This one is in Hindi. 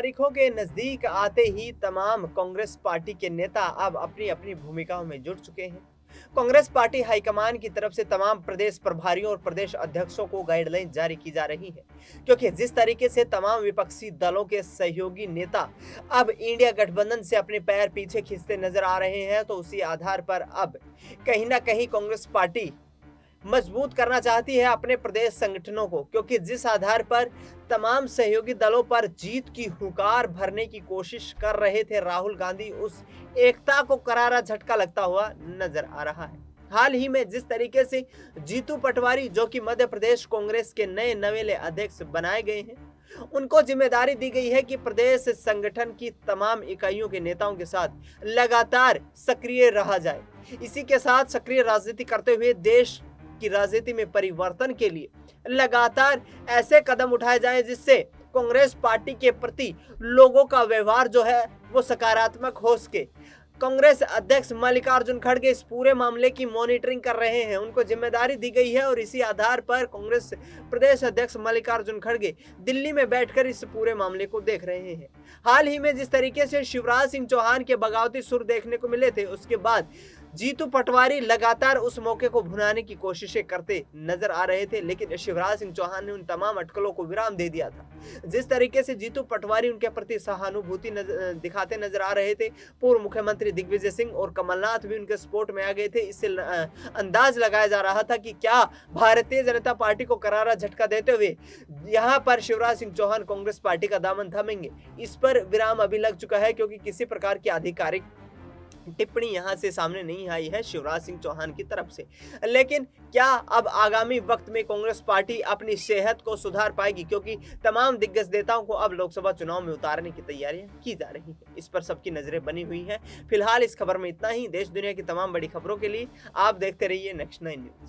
तारीखों के नज़दीक आते ही तमाम कांग्रेस पार्टी के नेता अब अपनी अपनी भूमिकाओं में जुट चुके हैं कांग्रेस पार्टी हाईकमान की तरफ से तमाम प्रदेश प्रभारियों और प्रदेश अध्यक्षों को गाइडलाइन जारी की जा रही है क्योंकि जिस तरीके से तमाम विपक्षी दलों के सहयोगी नेता अब इंडिया गठबंधन से अपने पैर पीछे खींचते नजर आ रहे हैं तो उसी आधार पर अब कहीं ना कहीं कांग्रेस पार्टी मजबूत करना चाहती है अपने प्रदेश संगठनों को क्योंकि जिस आधार पर तमाम सहयोगी दलों पर जीत की हुकार भरने की कोशिश कर रहे थे राहुल गांधी उस एकता को करारा झटका लगता हुआ नजर आ रहा है हाल ही में जिस तरीके से जीतू पटवारी जो कि मध्य प्रदेश कांग्रेस के नए नवेले अध्यक्ष बनाए गए हैं उनको जिम्मेदारी दी गई है कि प्रदेश संगठन की तमाम इकाइयों के नेताओं के साथ लगातार सक्रिय रहा जाए इसी के साथ सक्रिय राजनीति करते हुए देश की राजनीति में परिवर्तन के लिए लगातार ऐसे कदम उठाए जाएं जिससे कांग्रेस पार्टी के प्रति लोगों का व्यवहार जो है वो सकारात्मक हो सके कांग्रेस अध्यक्ष मल्लिकार्जुन खड़गे इस पूरे मामले की मॉनिटरिंग कर रहे हैं उनको जिम्मेदारी दी गई है और इसी आधार पर कांग्रेस प्रदेश अध्यक्ष मल्लिकार्जुन खड़गे दिल्ली में बैठकर इस पूरे मामले को देख रहे हैं हाल ही में जिस तरीके से शिवराज सिंह चौहान के बगावती सुर देखने को मिले थे उसके बाद जीतू पटवारी लगातार उस मौके को भुनाने की कोशिशें करते नजर आ रहे थे लेकिन शिवराज सिंह चौहान ने उन तमाम अटकलों को विराम दे दिया था जिस तरीके से जीतू पटवारी उनके प्रति सहानुभूति दिखाते नजर आ रहे थे पूर्व मुख्यमंत्री दिग्विजय सिंह और कमलनाथ भी उनके सपोर्ट में आ गए थे इससे अंदाज लगाया जा रहा था कि क्या भारतीय जनता पार्टी को करारा झटका देते हुए यहाँ पर शिवराज सिंह चौहान कांग्रेस पार्टी का दामन थमेंगे इस पर विराम अभी लग चुका है क्योंकि किसी प्रकार की आधिकारिक टिप्पणी यहाँ से सामने नहीं आई है शिवराज सिंह चौहान की तरफ से लेकिन क्या अब आगामी वक्त में कांग्रेस पार्टी अपनी सेहत को सुधार पाएगी क्योंकि तमाम दिग्गज नेताओं को अब लोकसभा चुनाव में उतारने की तैयारियां की जा रही है इस पर सबकी नजरें बनी हुई है फिलहाल इस खबर में इतना ही देश दुनिया की तमाम बड़ी खबरों के लिए आप देखते रहिए नेक्स्ट नाइन न्यूज